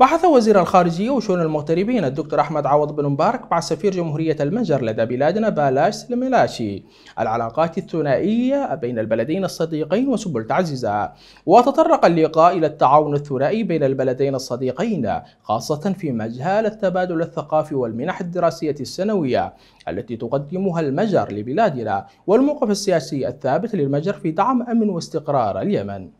بحث وزير الخارجية وشؤون المغتربين الدكتور أحمد عوض بن مبارك مع سفير جمهورية المجر لدى بلادنا بالاش الملاشي العلاقات الثنائية بين البلدين الصديقين وسبل تعزيزها وتطرق اللقاء إلى التعاون الثنائي بين البلدين الصديقين خاصة في مجال التبادل الثقافي والمنح الدراسية السنوية التي تقدمها المجر لبلادنا والموقف السياسي الثابت للمجر في دعم أمن واستقرار اليمن